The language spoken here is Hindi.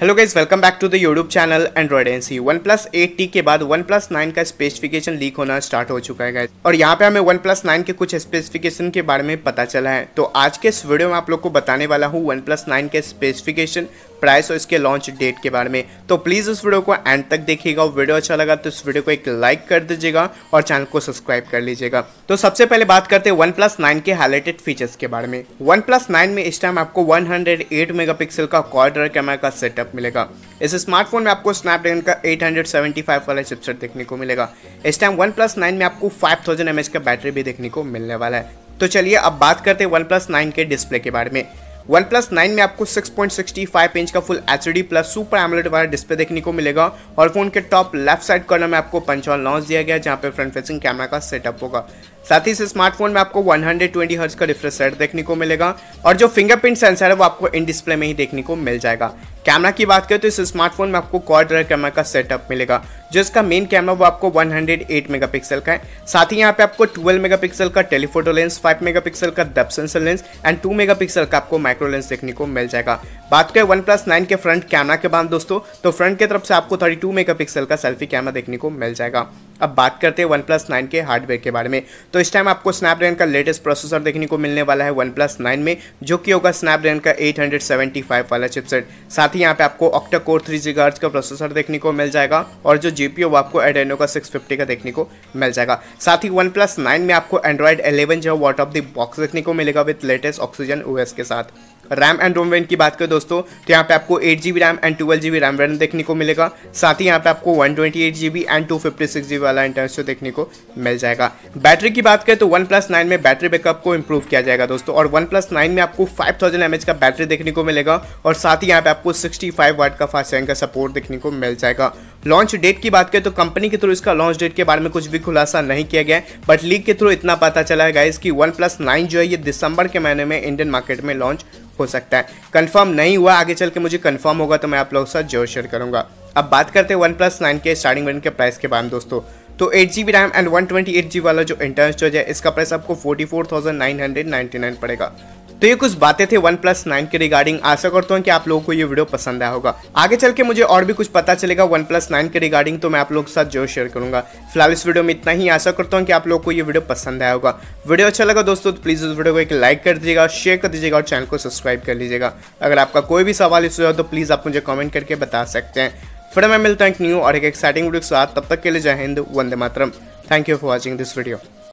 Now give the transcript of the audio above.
hello guys welcome back to the YouTube channel android N C one plus eight T के बाद वन प्लस नाइन का स्पेसिफिकेशन लीक होना स्टार्ट हो चुका है गाइज और यहाँ पे हमें वन प्लस नाइन के कुछ स्पेसिफिकेशन के बारे में पता चला है तो आज के इस वीडियो में आप लोग को बताने वाला हूँ वन प्लस नाइन के स्पेसिफिकेशन प्राइस और इसके लॉन्च डेट के बारे में तो प्लीज़ उस वीडियो को एंड तक देखिएगा वीडियो अच्छा लगा तो इस वीडियो को एक लाइक कर दीजिएगा और चैनल को सब्सक्राइब कर लीजिएगा तो सबसे पहले बात करते हैं वन प्लस नाइन के हाईलाइटेड फीचर्स के बारे में वन प्लस नाइन में इस टाइम आपको 108 मेगापिक्सल का क्वार्टर कैमरा का सेटअप मिलेगा इस स्मार्टफोन में आपको स्नैपड्रैगन का 875 वाला चिपसेट देखने को मिलेगा इस टाइम वन प्लस नाइन में आपको फाइव थाउजेंड का बैटरी भी देखने को मिलने वाला है तो चलिए अब बात करते हैं वन प्लस नाइन के डिस्प्ले के बारे में वन प्लस नाइन में आपको 6.65 इंच का full H D plus super AMOLED वाला डिस्प्ले देखने को मिलेगा और फोन के टॉप लेफ्ट साइड कॉर्नर में आपको पंचवाल लॉन्च दिया गया जहाँ पे फ्रंट फेसिंग कैमरा का सेटअप होगा साथ ही इस स्मार्टफोन में आपको 120 हंड्रेड हर्ज का रिफ्रेश रेट देखने को मिलेगा और जो फिंगरप्रिंट सेंसर है वो आपको इन डिस्प्ले में ही देखने को मिल जाएगा कैमरा की बात करें तो इस स्मार्टफोन में आपको क्वाड रेयर कैमरा का सेटअप मिलेगा जो इसका मेन कैमरा वो आपको 108 मेगापिक्सल का है साथ ही यहाँ पे आपको 12 मेगापिक्सल का टेलीफोटो लेंस 5 मेगापिक्सल का डब सेंसर लेंस एंड 2 मेगापिक्सल का आपको माइक्रो लेंस देखने को मिल जाएगा बात करें वन प्लस नाइन के फ्रंट कैमरा के बाद दोस्तों तो फ्रंट की तरफ से आपको 32 मेगापिक्सल का सेल्फी कैमरा देखने को मिल जाएगा अब बात करते हैं वन प्लस नाइन के हार्डवेयर के बारे में तो इस टाइम आपको स्नैपड्रैगन का लेटेस्ट प्रोसेसर देखने को मिलने वाला है वन प्लस नाइन में जो कि होगा स्नैपड्रैगन का एट वाला चिपसेट साथ ही यहाँ पे आपको ऑक्टा कोर थ्री जी का प्रोसेसर देखने को मिल जाएगा और जो जी वो आपको एडेनो का सिक्स का देखने को मिल जाएगा साथ ही वन प्लस नाइन में आपको एंड्रॉयड एलेवन जो है वॉट ऑफ द बॉक्स देखने को मिलेगा विथ लेटेस्ट ऑक्सीजन ओ के साथ रैम एंड रोम वेंट की बात करें दोस्तों तो यहाँ पे आपको eight G RAM and twelve G RAM variant देखने को मिलेगा साथ ही यहाँ पे आपको one twenty eight G B and two fifty six G B internet देखने को मिल जाएगा बैटरी की बात करें तो वन प्लस नाइन में बैटरी बैकअप को इम्प्रूव किया जाएगा दोस्तों और वन प्लस नाइन में आपको फाइव थाउजेंड एम एच का बैटरी देखने को मिलेगा और साथ ही यहाँ पे आपको सिक्सटी फाइव वाट का फास्ट चार्जिंग का सपोर्ट देखने को मिल जाएगा लॉन्च डेट की बात करें तो कंपनी के थ्रू इसका लॉन्च डेट के बारे में कुछ भी खुलासा नहीं किया गया बट लीक के थ्रू इतना पता चला है गाइस कि वन प्लस नाइन जो है ये दिसंबर के महीने में इंडियन मार्केट में लॉन्च हो सकता है कंफर्म नहीं हुआ आगे चल के मुझे कंफर्म होगा तो मैं आप लोगों के साथ जरूर शेयर करूँगा अब बात करते हैं वन प्लस नाइन के स्टार्टिंग वेरियंट के प्राइस के बारे में दोस्तों तो eight G B RAM and one twenty eight G वाला जो इंटरनल स्टोरेज है इसका प्राइस आपको forty four thousand nine hundred ninety nine पड़ेगा तो ये कुछ बातें थे वन प्लस नाइन के रिगार्डिंग आशा करता हूँ कि आप लोगों को ये वीडियो पसंद आया होगा आगे चल के मुझे और भी कुछ पता चलेगा वन प्लस नाइन के रिगार्डिंग तो मैं आप लोगों के साथ जरूर शेयर करूंगा फिलहाल इस वीडियो में इतना ही आशा करता हूँ कि आप लोग को ये वीडियो पसंद आया होगा वीडियो अच्छा लगा दोस्तों तो प्लीज़ उस वीडियो को एक लाइक कर दीजिएगा शेयर कर दीजिएगा और चैनल को सब्सक्राइब कर लीजिएगा अगर आपका कोई भी सवाल इससे हो तो प्लीज़ आप मुझे कॉमेंट करके बता सकते हैं फिर मैं मिलता हूँ एक न्यू और एक एक्साइटिंग वीडियो के साथ तब तक के लिए जय हिंद वंदे मातरम thank you for watching this video